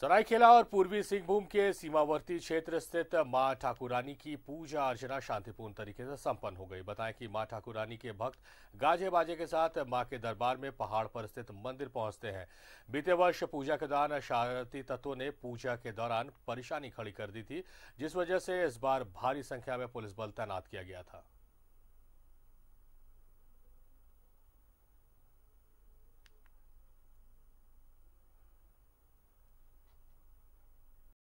सरायकेला और पूर्वी सिंहभूम के सीमावर्ती क्षेत्र स्थित मां ठाकुरानी की पूजा अर्चना शांतिपूर्ण तरीके से संपन्न हो गई बताया कि मां ठाकुरानी के भक्त गाजे बाजे के साथ मां के दरबार में पहाड़ पर स्थित मंदिर पहुंचते हैं बीते वर्ष पूजा के दौरान शारती तत्वों ने पूजा के दौरान परेशानी खड़ी कर दी थी जिस वजह से इस बार भारी संख्या में पुलिस बल तैनात किया गया था